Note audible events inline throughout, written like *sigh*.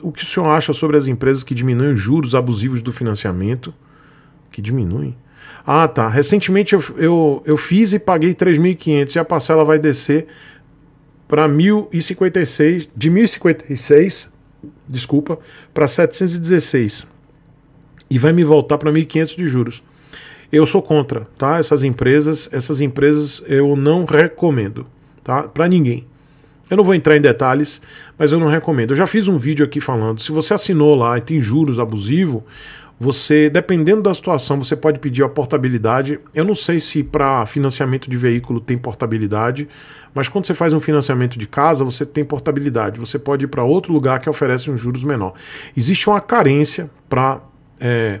O que o senhor acha sobre as empresas que diminuem os juros abusivos do financiamento? Que diminuem? Ah, tá. Recentemente eu, eu, eu fiz e paguei 3.500 e a parcela vai descer para 1.056, de 1.056, desculpa, para 716. E vai me voltar para 1.500 de juros. Eu sou contra, tá? Essas empresas, essas empresas eu não recomendo, tá? Para ninguém. Eu não vou entrar em detalhes, mas eu não recomendo. Eu já fiz um vídeo aqui falando, se você assinou lá e tem juros abusivo, você, dependendo da situação, você pode pedir a portabilidade. Eu não sei se para financiamento de veículo tem portabilidade, mas quando você faz um financiamento de casa, você tem portabilidade. Você pode ir para outro lugar que oferece um juros menor. Existe uma carência para é, eh,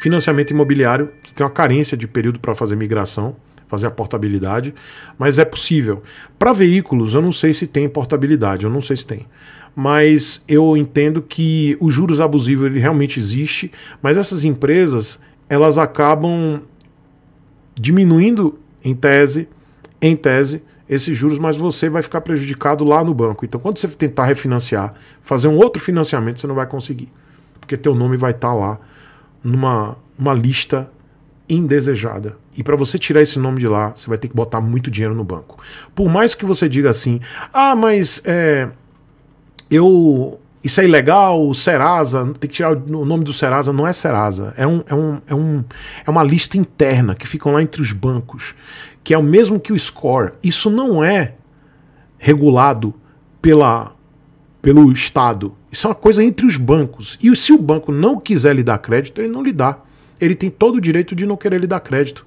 financiamento imobiliário, você tem uma carência de período para fazer migração fazer a portabilidade, mas é possível. Para veículos, eu não sei se tem portabilidade, eu não sei se tem. Mas eu entendo que os juros abusivos ele realmente existe, mas essas empresas, elas acabam diminuindo em tese, em tese, esses juros, mas você vai ficar prejudicado lá no banco. Então, quando você tentar refinanciar, fazer um outro financiamento, você não vai conseguir, porque teu nome vai estar tá lá numa uma lista indesejada. E para você tirar esse nome de lá, você vai ter que botar muito dinheiro no banco. Por mais que você diga assim, ah, mas é, eu isso é ilegal, Serasa, tem que tirar o nome do Serasa, não é Serasa, é, um, é, um, é, um, é uma lista interna que ficam lá entre os bancos, que é o mesmo que o score. Isso não é regulado pela, pelo Estado, isso é uma coisa entre os bancos. E se o banco não quiser lhe dar crédito, ele não lhe dá ele tem todo o direito de não querer lhe dar crédito.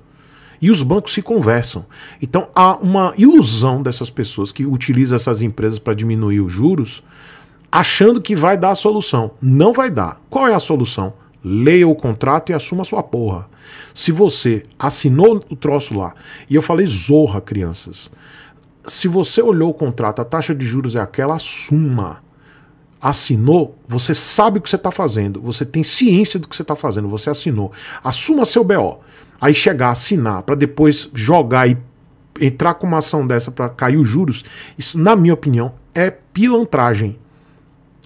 E os bancos se conversam. Então há uma ilusão dessas pessoas que utilizam essas empresas para diminuir os juros, achando que vai dar a solução. Não vai dar. Qual é a solução? Leia o contrato e assuma sua porra. Se você assinou o troço lá, e eu falei zorra, crianças. Se você olhou o contrato, a taxa de juros é aquela, assuma assinou, você sabe o que você está fazendo, você tem ciência do que você está fazendo, você assinou. Assuma seu BO. Aí chegar, assinar, para depois jogar e entrar com uma ação dessa para cair os juros, isso, na minha opinião, é pilantragem.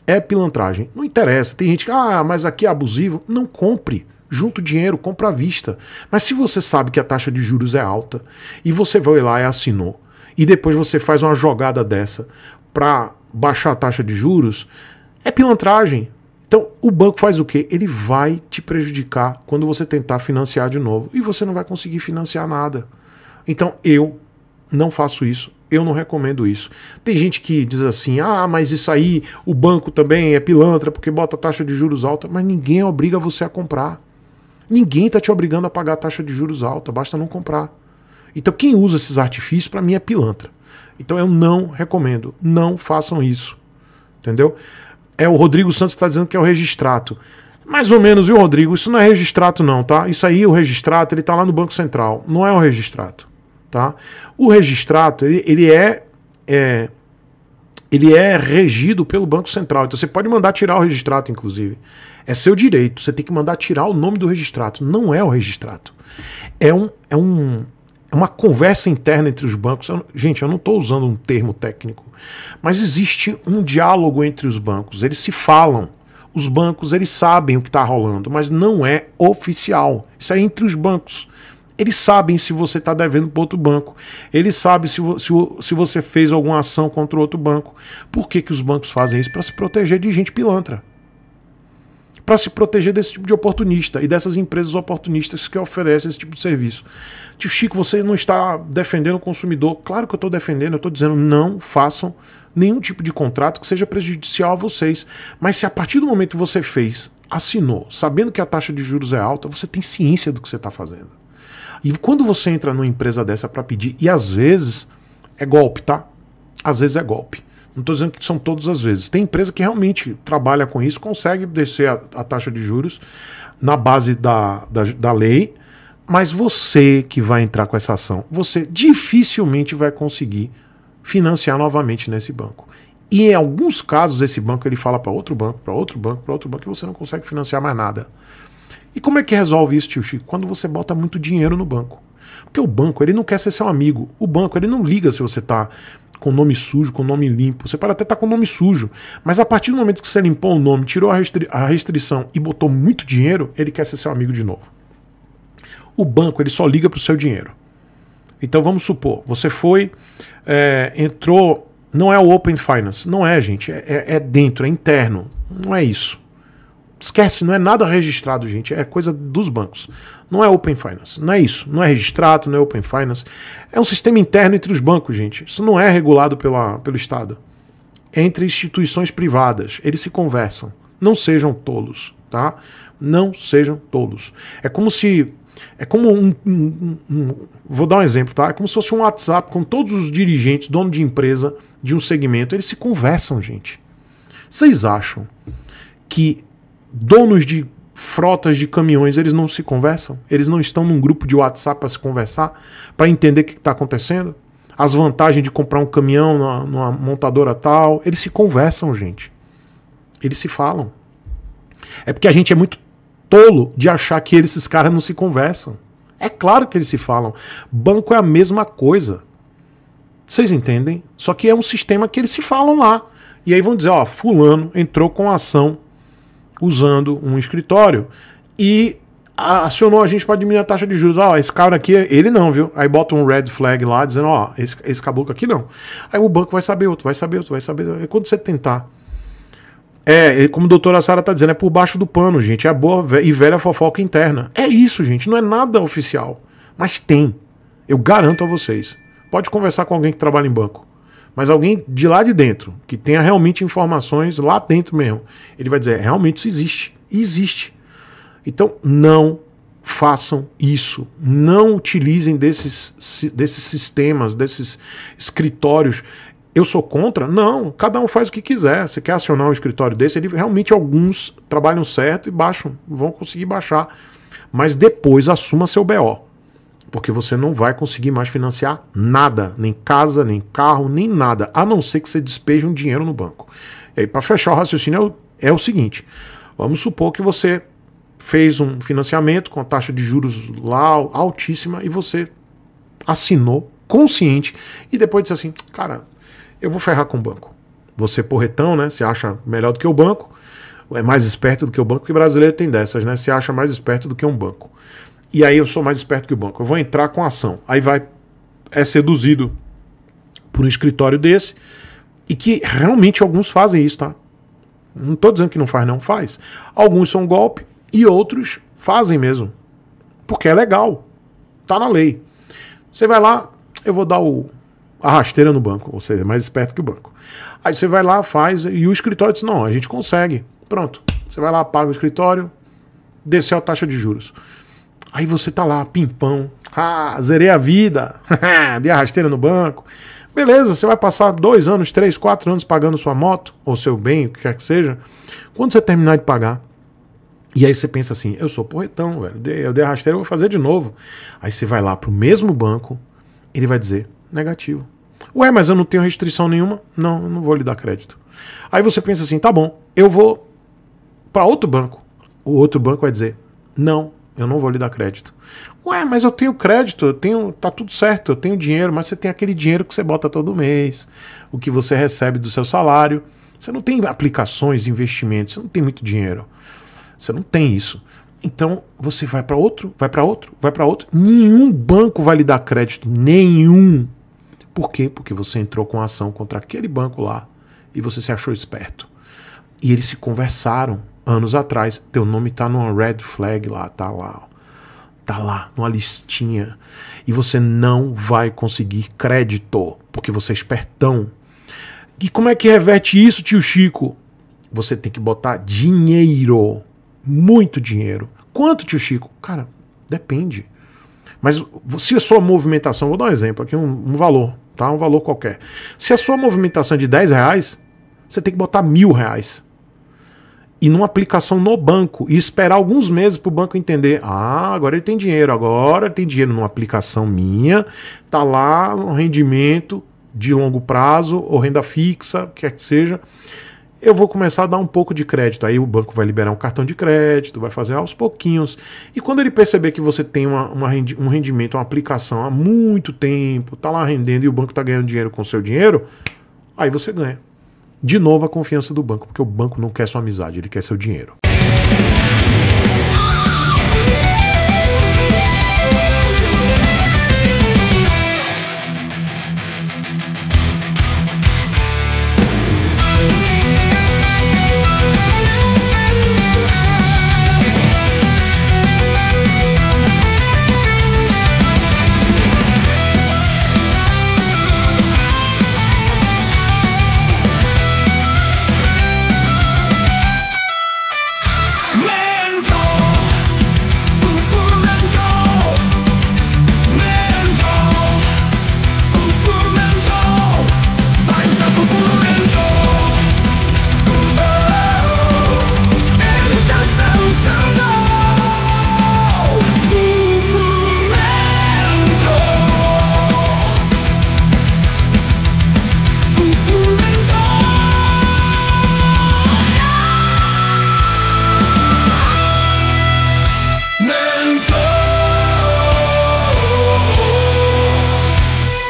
É pilantragem. Não interessa. Tem gente que, ah, mas aqui é abusivo. Não compre. Junta o dinheiro, compra à vista. Mas se você sabe que a taxa de juros é alta e você vai lá e assinou, e depois você faz uma jogada dessa para baixar a taxa de juros, é pilantragem. Então, o banco faz o quê? Ele vai te prejudicar quando você tentar financiar de novo e você não vai conseguir financiar nada. Então, eu não faço isso. Eu não recomendo isso. Tem gente que diz assim: ah, mas isso aí, o banco também é pilantra porque bota taxa de juros alta, mas ninguém obriga você a comprar. Ninguém está te obrigando a pagar taxa de juros alta, basta não comprar. Então, quem usa esses artifícios, para mim, é pilantra. Então eu não recomendo. Não façam isso. Entendeu? É o Rodrigo Santos está dizendo que é o registrato. Mais ou menos, viu, Rodrigo? Isso não é registrato, não, tá? Isso aí, o registrato, ele está lá no Banco Central. Não é o registrato, tá? O registrato, ele, ele é, é ele é regido pelo Banco Central. Então você pode mandar tirar o registrato, inclusive. É seu direito. Você tem que mandar tirar o nome do registrato. Não é o registrato. É um, é um, uma conversa interna entre os bancos. Eu, gente, eu não estou usando um termo técnico, mas existe um diálogo entre os bancos. Eles se falam. Os bancos eles sabem o que está rolando, mas não é oficial. Isso é entre os bancos. Eles sabem se você está devendo para outro banco. Eles sabem se, se, se, você fez alguma ação contra outro banco. Por que, que os bancos fazem isso? Para se proteger de gente pilantra para se proteger desse tipo de oportunista e dessas empresas oportunistas que oferecem esse tipo de serviço. Tio Chico, você não está defendendo o consumidor? Claro que eu estou defendendo, eu estou dizendo não façam nenhum tipo de contrato que seja prejudicial a vocês. Mas se a partir do momento que você fez, assinou, sabendo que a taxa de juros é alta, você tem ciência do que você está fazendo. E quando você entra numa empresa dessa para pedir, e às vezes é golpe, tá? Às vezes é golpe. Não estou dizendo que são todas as vezes. Tem empresa que realmente trabalha com isso, consegue descer a, a taxa de juros na base da, da, da lei, mas você que vai entrar com essa ação, você dificilmente vai conseguir financiar novamente nesse banco. E em alguns casos, esse banco ele fala para outro banco, para outro banco, para outro banco, e você não consegue financiar mais nada. E como é que resolve isso, tio Chico? Quando você bota muito dinheiro no banco. Porque o banco, ele não quer ser seu amigo. O banco, ele não liga se você está com nome sujo, com nome limpo. Você pode até estar tá com nome sujo, mas a partir do momento que você limpou o nome, tirou a, restri a restrição e botou muito dinheiro, ele quer ser seu amigo de novo. O banco ele só liga para o seu dinheiro. Então vamos supor, você foi, é, entrou, não é o Open Finance, não é, gente, é, é, é dentro, é interno, não é isso. Esquece, não é nada registrado, gente. É coisa dos bancos. Não é Open Finance. Não é isso. Não é registrado, não é Open Finance. É um sistema interno entre os bancos, gente. Isso não é regulado pela, pelo Estado. É entre instituições privadas. Eles se conversam. Não sejam tolos, tá? Não sejam tolos. É como se. É como um, um, um Vou dar um exemplo, tá? É como se fosse um WhatsApp com todos os dirigentes, dono de empresa, de um segmento. Eles se conversam, gente. Vocês acham que donos de frotas de caminhões, eles não se conversam? Eles não estão num grupo de WhatsApp para se conversar, para entender o que está acontecendo? As vantagens de comprar um caminhão numa, numa montadora tal. Eles se conversam, gente. Eles se falam. É porque a gente é muito tolo de achar que esses caras não se conversam. É claro que eles se falam. Banco é a mesma coisa. Vocês entendem? Só que é um sistema que eles se falam lá. E aí vão dizer, ó, fulano entrou com ação usando um escritório e acionou a gente para diminuir a taxa de juros. Ó, ah, esse cara aqui, ele não, viu? Aí bota um red flag lá dizendo, ó, esse, esse caboclo aqui não. Aí o banco vai saber outro, vai saber outro, vai saber. Outro. E é quando você tentar. É, é como a doutora Sara tá dizendo, é por baixo do pano, gente. É a boa e velha fofoca interna. É isso, gente. Não é nada oficial. Mas tem. Eu garanto a vocês. Pode conversar com alguém que trabalha em banco. Mas alguém de lá de dentro, que tenha realmente informações lá dentro mesmo, ele vai dizer: realmente isso existe. Existe. Então, não façam isso. Não utilizem desses, desses sistemas, desses escritórios. Eu sou contra? Não, cada um faz o que quiser. Você quer acionar um escritório desse? Ele realmente alguns trabalham certo e baixam, vão conseguir baixar. Mas depois assuma seu BO porque você não vai conseguir mais financiar nada, nem casa, nem carro, nem nada, a não ser que você despeje um dinheiro no banco. E aí, para fechar o raciocínio, é, é o seguinte: vamos supor que você fez um financiamento com a taxa de juros lá altíssima e você assinou consciente e depois disse assim: cara, eu vou ferrar com o banco. Você porretão, né? Se acha melhor do que o banco, é mais esperto do que o banco, que brasileiro tem dessas, né? Se acha mais esperto do que um banco. E aí eu sou mais esperto que o banco. Eu vou entrar com ação. Aí vai é seduzido por um escritório desse e que realmente alguns fazem isso, tá? Não estou dizendo que não faz, não faz. Alguns são golpe e outros fazem mesmo. Porque é legal. Tá na lei. Você vai lá, eu vou dar o, a rasteira no banco, ou seja, é mais esperto que o banco. Aí você vai lá, faz, e o escritório diz: não, a gente consegue. Pronto. Você vai lá, paga o escritório, desceu a taxa de juros. Aí você tá lá, pimpão. Ah, zerei a vida. *laughs* Dei a rasteira no banco. Beleza, você vai passar dois anos, três, quatro anos pagando sua moto, ou seu bem, o que quer que seja. Quando você terminar de pagar, e aí você pensa assim, eu sou porretão, velho. Eu dei a rasteira, eu vou fazer de novo. Aí você vai lá pro mesmo banco, ele vai dizer negativo. Ué, mas eu não tenho restrição nenhuma. Não, eu não vou lhe dar crédito. Aí você pensa assim, tá bom, eu vou para outro banco. O outro banco vai dizer, não, eu não vou lhe dar crédito. Ué, mas eu tenho crédito, eu tenho, tá tudo certo, eu tenho dinheiro, mas você tem aquele dinheiro que você bota todo mês, o que você recebe do seu salário. Você não tem aplicações, investimentos, você não tem muito dinheiro. Você não tem isso. Então você vai para outro, vai para outro, vai para outro. Nenhum banco vai lhe dar crédito, nenhum. Por quê? Porque você entrou com ação contra aquele banco lá e você se achou esperto. E eles se conversaram anos atrás, teu nome tá numa red flag lá, tá lá, tá lá, numa listinha. E você não vai conseguir crédito, porque você é espertão. E como é que reverte isso, tio Chico? Você tem que botar dinheiro, muito dinheiro. Quanto, tio Chico? Cara, depende. Mas se a sua movimentação, vou dar um exemplo aqui, um, um valor, tá? Um valor qualquer. Se a sua movimentação é de 10 reais, você tem que botar mil reais e numa aplicação no banco e esperar alguns meses para o banco entender. Ah, agora ele tem dinheiro, agora tem dinheiro numa aplicação minha, tá lá um rendimento de longo prazo ou renda fixa, quer que seja. Eu vou começar a dar um pouco de crédito. Aí o banco vai liberar um cartão de crédito, vai fazer aos pouquinhos. E quando ele perceber que você tem uma, uma rendi um rendimento, uma aplicação há muito tempo, tá lá rendendo e o banco tá ganhando dinheiro com o seu dinheiro, aí você ganha de novo a confiança do banco, porque o banco não quer sua amizade, ele quer seu dinheiro.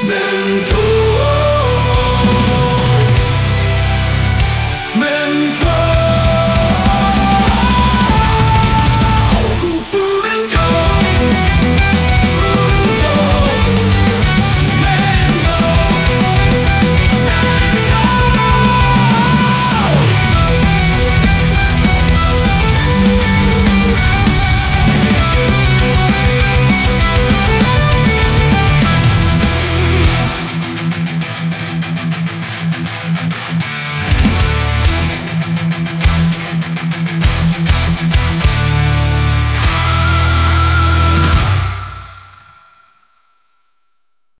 mental